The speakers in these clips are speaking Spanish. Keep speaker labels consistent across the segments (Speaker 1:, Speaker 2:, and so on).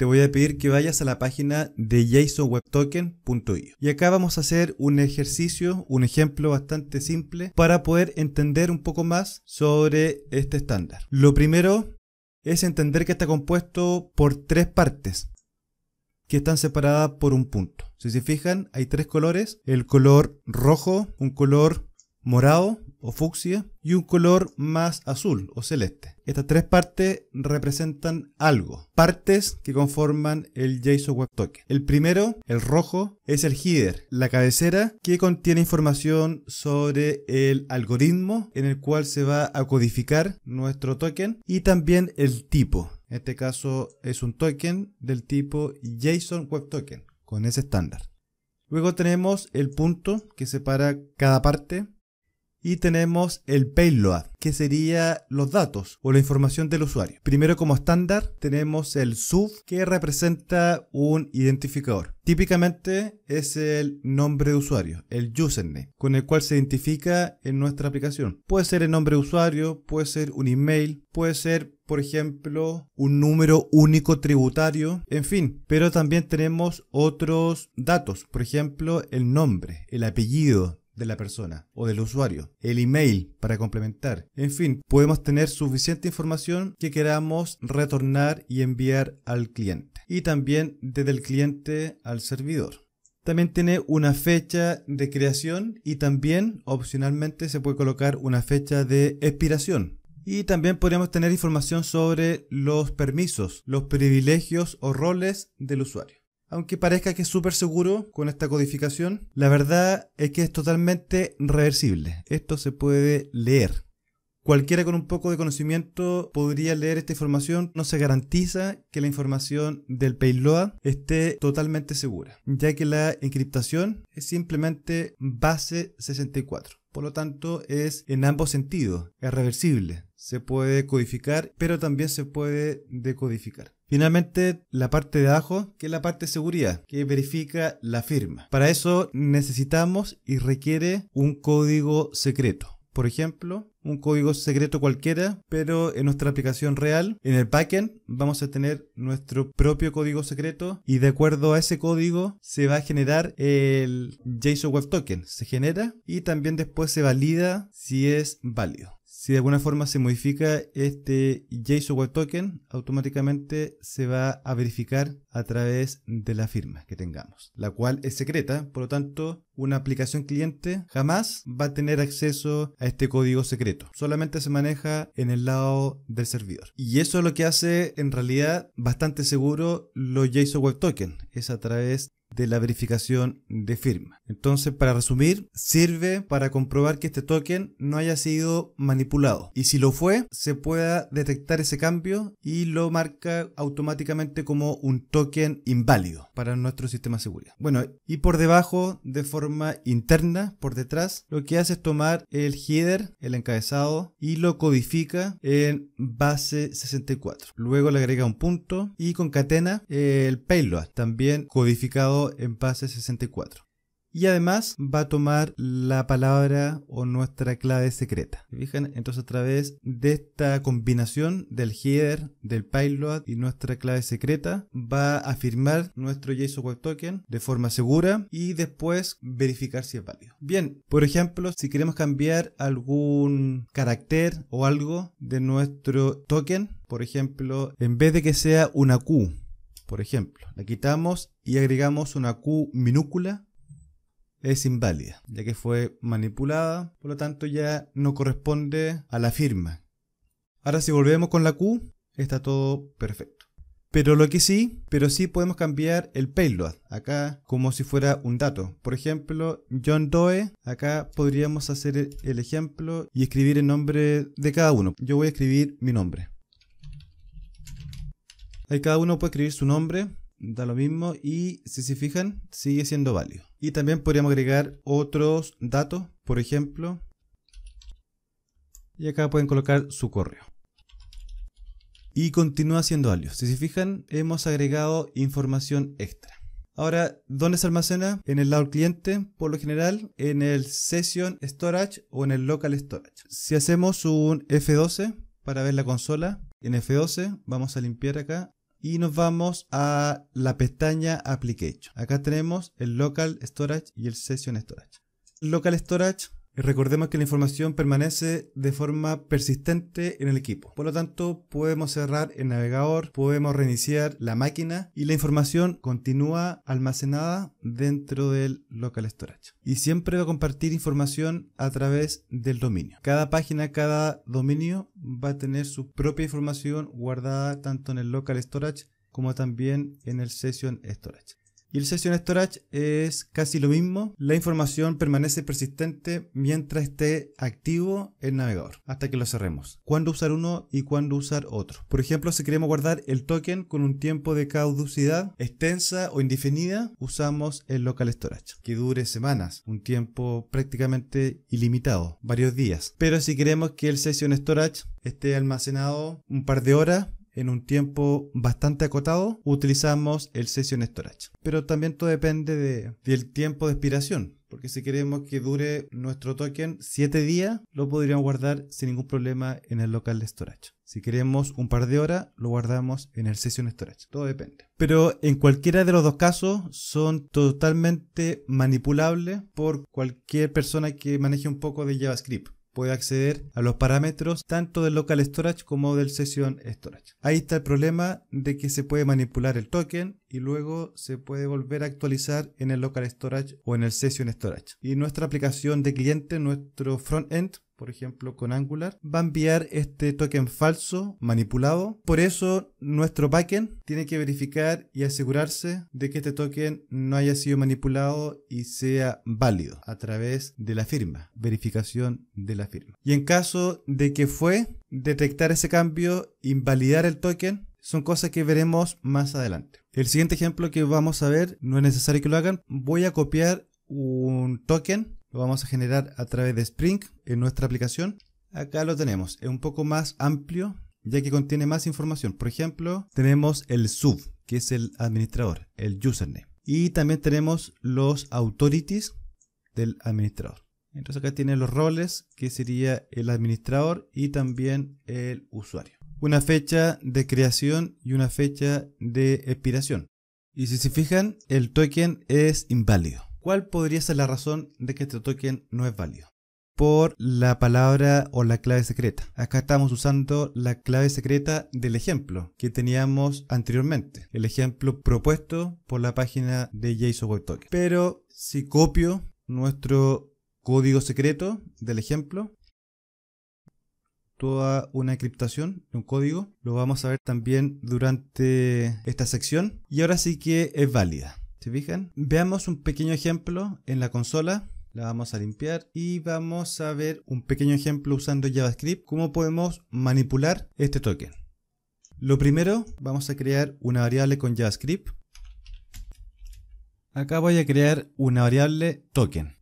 Speaker 1: te voy a pedir que vayas a la página de jsonwebtoken.io. Y acá vamos a hacer un ejercicio, un ejemplo bastante simple para poder entender un poco más sobre este estándar. Lo primero es entender que está compuesto por tres partes que están separadas por un punto. Si se fijan, hay tres colores, el color rojo, un color morado o fucsia y un color más azul o celeste. Estas tres partes representan algo, partes que conforman el JSON Web Token. El primero, el rojo, es el header, la cabecera que contiene información sobre el algoritmo en el cual se va a codificar nuestro token y también el tipo. En este caso es un token del tipo JSON Web Token con ese estándar. Luego tenemos el punto que separa cada parte y tenemos el payload, que sería los datos o la información del usuario. Primero como estándar tenemos el sub, que representa un identificador. Típicamente es el nombre de usuario, el username, con el cual se identifica en nuestra aplicación. Puede ser el nombre de usuario, puede ser un email, puede ser por ejemplo, un número único tributario, en fin, pero también tenemos otros datos, por ejemplo, el nombre, el apellido de la persona o del usuario, el email para complementar. En fin, podemos tener suficiente información que queramos retornar y enviar al cliente y también desde el cliente al servidor. También tiene una fecha de creación y también opcionalmente se puede colocar una fecha de expiración y también podríamos tener información sobre los permisos, los privilegios o roles del usuario. Aunque parezca que es súper seguro con esta codificación, la verdad es que es totalmente reversible. Esto se puede leer. Cualquiera con un poco de conocimiento podría leer esta información. No se garantiza que la información del payload esté totalmente segura, ya que la encriptación es simplemente base 64. Por lo tanto, es en ambos sentidos, es reversible. Se puede codificar, pero también se puede decodificar. Finalmente, la parte de abajo, que es la parte de seguridad, que verifica la firma. Para eso necesitamos y requiere un código secreto. Por ejemplo, un código secreto cualquiera, pero en nuestra aplicación real, en el backend, vamos a tener nuestro propio código secreto y de acuerdo a ese código se va a generar el JSON Web Token. Se genera y también después se valida si es válido. Si de alguna forma se modifica este JSON Web Token, automáticamente se va a verificar a través de la firma que tengamos, la cual es secreta, por lo tanto, una aplicación cliente jamás va a tener acceso a este código secreto. Solamente se maneja en el lado del servidor. Y eso es lo que hace en realidad bastante seguro los JSON Web Token, es a través de la verificación de firma. Entonces, para resumir, sirve para comprobar que este token no haya sido manipulado. Y si lo fue, se pueda detectar ese cambio y lo marca automáticamente como un token inválido para nuestro sistema de seguridad. Bueno, y por debajo, de forma interna, por detrás, lo que hace es tomar el header, el encabezado, y lo codifica en base 64. Luego le agrega un punto y concatena el payload, también codificado en Pase 64. Y además va a tomar la palabra o nuestra clave secreta. Fijan, entonces a través de esta combinación del header, del payload y nuestra clave secreta, va a firmar nuestro JSON Web Token de forma segura y después verificar si es válido. Bien, por ejemplo, si queremos cambiar algún carácter o algo de nuestro token, por ejemplo, en vez de que sea una Q, por ejemplo, la quitamos y agregamos una Q minúscula, es inválida, ya que fue manipulada, por lo tanto ya no corresponde a la firma. Ahora si volvemos con la Q, está todo perfecto. Pero lo que sí, pero sí podemos cambiar el payload acá como si fuera un dato. Por ejemplo, John Doe, acá podríamos hacer el ejemplo y escribir el nombre de cada uno. Yo voy a escribir mi nombre. Ahí cada uno puede escribir su nombre, da lo mismo y si se fijan sigue siendo válido. Y también podríamos agregar otros datos, por ejemplo, y acá pueden colocar su correo. Y continúa siendo válido. Si se fijan hemos agregado información extra. Ahora, ¿dónde se almacena? En el lado cliente, por lo general, en el Session Storage o en el Local Storage. Si hacemos un F12 para ver la consola, en F12 vamos a limpiar acá y nos vamos a la pestaña Application. Acá tenemos el Local Storage y el Session Storage. Local Storage Recordemos que la información permanece de forma persistente en el equipo. Por lo tanto, podemos cerrar el navegador, podemos reiniciar la máquina y la información continúa almacenada dentro del local storage. Y siempre va a compartir información a través del dominio. Cada página, cada dominio va a tener su propia información guardada tanto en el local storage como también en el session storage. Y el Session Storage es casi lo mismo. La información permanece persistente mientras esté activo el navegador, hasta que lo cerremos. Cuándo usar uno y cuándo usar otro. Por ejemplo, si queremos guardar el token con un tiempo de caducidad extensa o indefinida, usamos el Local Storage, que dure semanas, un tiempo prácticamente ilimitado, varios días. Pero si queremos que el Session Storage esté almacenado un par de horas, en un tiempo bastante acotado, utilizamos el Session Storage. Pero también todo depende de, del tiempo de expiración. Porque si queremos que dure nuestro token 7 días, lo podríamos guardar sin ningún problema en el local storage. Si queremos un par de horas, lo guardamos en el session storage. Todo depende. Pero en cualquiera de los dos casos son totalmente manipulables por cualquier persona que maneje un poco de JavaScript puede acceder a los parámetros tanto del local storage como del session storage. Ahí está el problema de que se puede manipular el token y luego se puede volver a actualizar en el local storage o en el session storage. Y nuestra aplicación de cliente, nuestro front end, por ejemplo, con Angular, va a enviar este token falso, manipulado. Por eso, nuestro backend tiene que verificar y asegurarse de que este token no haya sido manipulado y sea válido a través de la firma, verificación de la firma. Y en caso de que fue, detectar ese cambio, invalidar el token, son cosas que veremos más adelante. El siguiente ejemplo que vamos a ver, no es necesario que lo hagan, voy a copiar un token lo vamos a generar a través de Spring en nuestra aplicación. Acá lo tenemos, es un poco más amplio ya que contiene más información. Por ejemplo, tenemos el sub, que es el administrador, el username. Y también tenemos los authorities del administrador. Entonces acá tiene los roles, que sería el administrador y también el usuario. Una fecha de creación y una fecha de expiración. Y si se fijan, el token es inválido. ¿Cuál podría ser la razón de que este token no es válido? Por la palabra o la clave secreta. Acá estamos usando la clave secreta del ejemplo que teníamos anteriormente. El ejemplo propuesto por la página de JSON Web Token. Pero si copio nuestro código secreto del ejemplo, toda una encriptación, un código. Lo vamos a ver también durante esta sección. Y ahora sí que es válida. ¿Se fijan? Veamos un pequeño ejemplo en la consola. La vamos a limpiar y vamos a ver un pequeño ejemplo usando JavaScript, cómo podemos manipular este token. Lo primero, vamos a crear una variable con JavaScript. Acá voy a crear una variable token.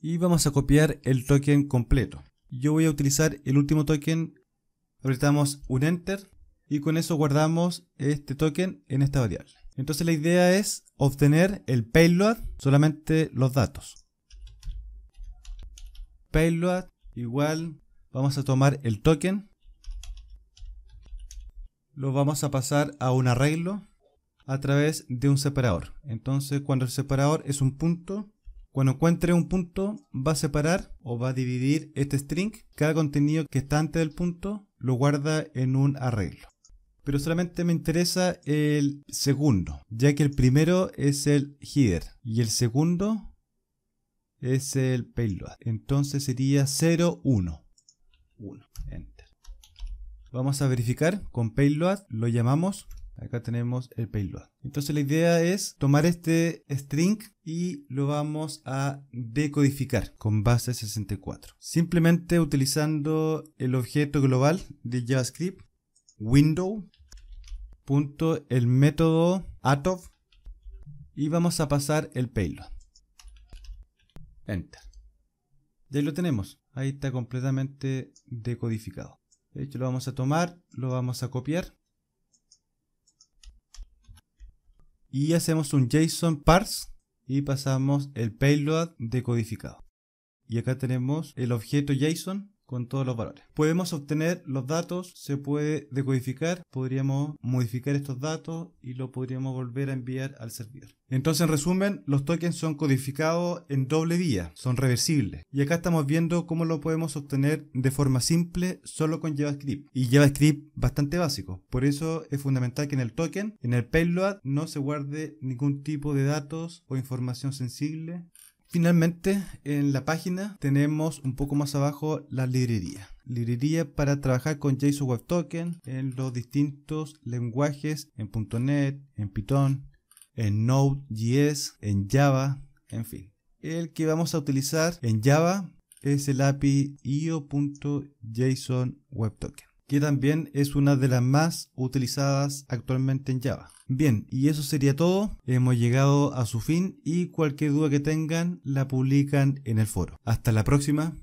Speaker 1: Y vamos a copiar el token completo. Yo voy a utilizar el último token. Apretamos un Enter y con eso guardamos este token en esta variable. Entonces la idea es obtener el payload, solamente los datos. Payload igual, vamos a tomar el token, lo vamos a pasar a un arreglo a través de un separador. Entonces cuando el separador es un punto, cuando encuentre un punto va a separar o va a dividir este string. Cada contenido que está antes del punto lo guarda en un arreglo pero solamente me interesa el segundo, ya que el primero es el header y el segundo es el payload. Entonces sería 0, 1. Enter. Vamos a verificar con payload, lo llamamos. Acá tenemos el payload. Entonces la idea es tomar este string y lo vamos a decodificar con base 64. Simplemente utilizando el objeto global de JavaScript, window, punto, el método atov y vamos a pasar el payload. Enter. Y lo tenemos. Ahí está completamente decodificado. De hecho, lo vamos a tomar, lo vamos a copiar. Y hacemos un JSON parse y pasamos el payload decodificado. Y acá tenemos el objeto JSON con todos los valores. Podemos obtener los datos, se puede decodificar, podríamos modificar estos datos y lo podríamos volver a enviar al servidor. Entonces, en resumen, los tokens son codificados en doble vía, son reversibles. Y acá estamos viendo cómo lo podemos obtener de forma simple solo con JavaScript. Y JavaScript bastante básico. Por eso es fundamental que en el token, en el payload, no se guarde ningún tipo de datos o información sensible Finalmente, en la página tenemos un poco más abajo la librería. Librería para trabajar con JSON Web Token en los distintos lenguajes en .NET, en Python, en Node.js, en Java, en fin. El que vamos a utilizar en Java es el API io.json que también es una de las más utilizadas actualmente en Java. Bien, y eso sería todo. Hemos llegado a su fin y cualquier duda que tengan la publican en el foro. Hasta la próxima.